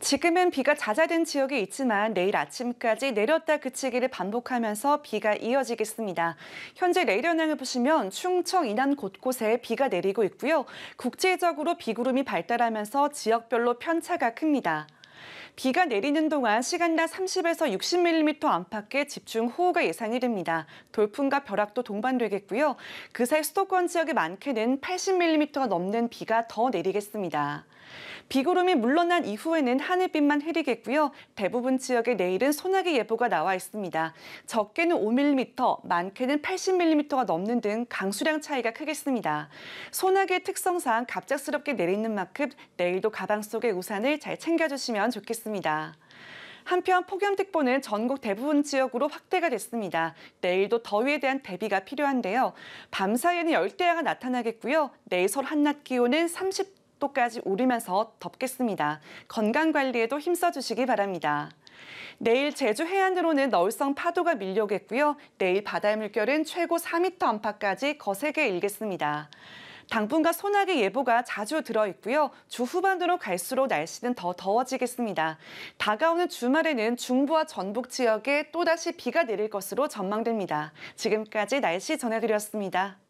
지금은 비가 잦아든 지역이 있지만 내일 아침까지 내렸다 그치기를 반복하면서 비가 이어지겠습니다. 현재 내일 현황을 보시면 충청 이난 곳곳에 비가 내리고 있고요. 국제적으로 비구름이 발달하면서 지역별로 편차가 큽니다. 비가 내리는 동안 시간당 30에서 60mm 안팎의 집중 호우가 예상이 됩니다. 돌풍과 벼락도 동반되겠고요. 그새 수도권 지역에 많게는 80mm가 넘는 비가 더 내리겠습니다. 비구름이 물러난 이후에는 하늘빛만 흐리겠고요. 대부분 지역에 내일은 소나기 예보가 나와 있습니다. 적게는 5mm, 많게는 80mm가 넘는 등 강수량 차이가 크겠습니다. 소나기의 특성상 갑작스럽게 내리는 만큼 내일도 가방 속에 우산을 잘 챙겨주시면 좋겠습니다. 있습니다. 한편 폭염특보는 전국 대부분 지역으로 확대가 됐습니다. 내일도 더위에 대한 대비가 필요한데요. 밤 사이에는 열대야가 나타나겠고요. 내일 서울 한낮 기온은 30도까지 오르면서 덥겠습니다. 건강관리에도 힘써주시기 바랍니다. 내일 제주 해안으로는 너울성 파도가 밀려오겠고요. 내일 바다의 물결은 최고 4m 안팎까지 거세게 일겠습니다. 당분간 소나기 예보가 자주 들어 있고요. 주 후반으로 갈수록 날씨는 더 더워지겠습니다. 다가오는 주말에는 중부와 전북 지역에 또다시 비가 내릴 것으로 전망됩니다. 지금까지 날씨 전해드렸습니다.